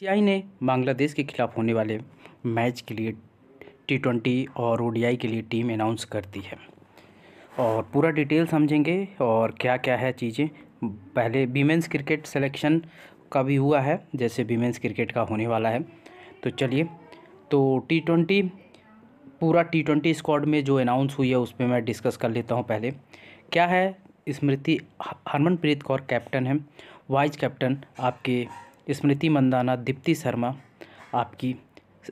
CI ने बांग्लादेश के खिलाफ होने वाले मैच के लिए टी ट्वेंटी और ओ के लिए टीम अनाउंस कर दी है और पूरा डिटेल समझेंगे और क्या क्या है चीज़ें पहले वीमेंस क्रिकेट सिलेक्शन का भी हुआ है जैसे वीमेंस क्रिकेट का होने वाला है तो चलिए तो टी ट्वेंटी पूरा टी ट्वेंटी स्क्वाड में जो अनाउंस हुई है उस पर मैं डिस्कस कर लेता हूँ पहले क्या है स्मृति हरमनप्रीत कौर कैप्टन है वाइस कैप्टन आपके स्मृति मंदाना दीप्ति शर्मा आपकी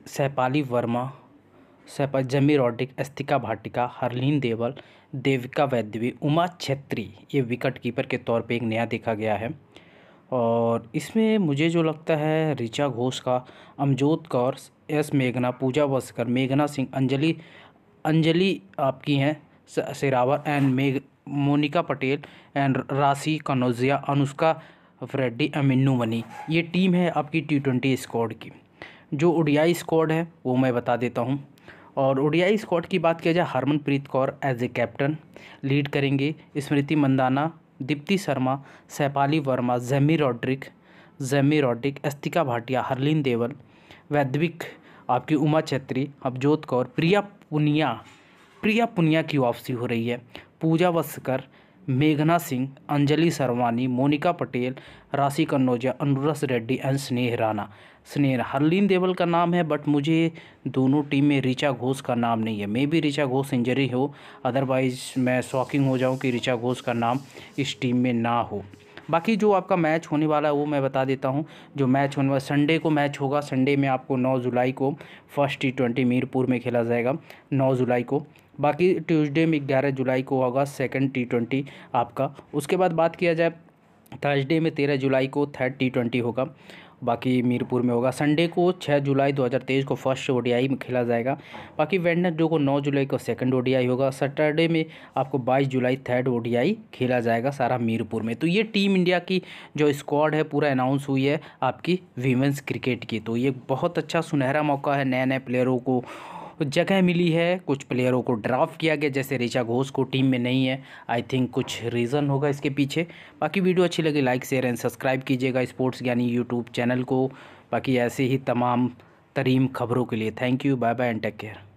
सैपाली वर्मा सैपा जमी रॉडिक अस्तिका भाटिका हरलीन देवल देविका वैद्यवी उमा छेत्री ये विकेट कीपर के तौर पे एक नया देखा गया है और इसमें मुझे जो लगता है ऋचा घोष का अमजोत कौर एस मेघना पूजा वस्कर मेघना सिंह अंजलि अंजलि आपकी हैं सिरावर एंड मेघ मोनिका पटेल एंड राशि कनौजिया अनुष्का फ्रेडी अमिनू बनी ये टीम है आपकी टी ट्वेंटी स्क्वाड की जो ओडियाई स्क्वाड है वो मैं बता देता हूँ और ओडियाई स्क्वाड की बात किया जाए Harmanpreet Kaur as a captain lead करेंगे स्मृति मंदाना दीप्ति शर्मा सैपाली वर्मा जैमी रॉड्रिक जैमी रॉड्रिक अस्तिका भाटिया हरलीन देवल वैद्विक आपकी उमा छेत्री अवजोत कौर प्रिया पुनिया प्रिया पुनिया की वापसी हो रही है पूजा वस्कर मेघना सिंह अंजलि सरवानी मोनिका पटेल राशि कन्नौजा अनुरस रेड्डी एंड स्नेह राणा स्नेह हरलीन देवल का नाम है बट मुझे दोनों टीम में ऋचा घोष का नाम नहीं है मे भी ऋचा घोष इंजरी हो अदरवाइज़ मैं शॉकिंग हो जाऊं कि ऋचा घोष का नाम इस टीम में ना हो बाकी जो आपका मैच होने वाला है वो मैं बता देता हूँ जो मैच होने वाला संडे को मैच होगा संडे में आपको नौ जुलाई को फर्स्ट टी ट्वेंटी मीरपुर में खेला जाएगा नौ जुलाई को बाकी ट्यूसडे में ग्यारह जुलाई को होगा सेकेंड टी ट्वेंटी आपका उसके बाद बात किया जाए थर्सडे में तेरह जुलाई को थर्ड टी ट्वेंटी होगा बाकी मीरपुर में होगा संडे को 6 जुलाई 2023 को फर्स्ट ओडीआई में खेला जाएगा बाकी वेडनेसडे को 9 जुलाई को सेकंड ओडीआई होगा सैटरडे में आपको 22 जुलाई थर्ड ओडीआई खेला जाएगा सारा मीरपुर में तो ये टीम इंडिया की जो स्क्वाड है पूरा अनाउंस हुई है आपकी वीमेंस क्रिकेट की तो ये बहुत अच्छा सुनहरा मौका है नए नए प्लेयरों को जगह मिली है कुछ प्लेयरों को ड्राफ्ट किया गया जैसे ऋचा घोष को टीम में नहीं है आई थिंक कुछ रीज़न होगा इसके पीछे बाकी वीडियो अच्छी लगी लाइक शेयर एंड सब्सक्राइब कीजिएगा स्पोर्ट्स ज्ञानी यूट्यूब चैनल को बाकी ऐसे ही तमाम तरीम खबरों के लिए thank you bye bye and take care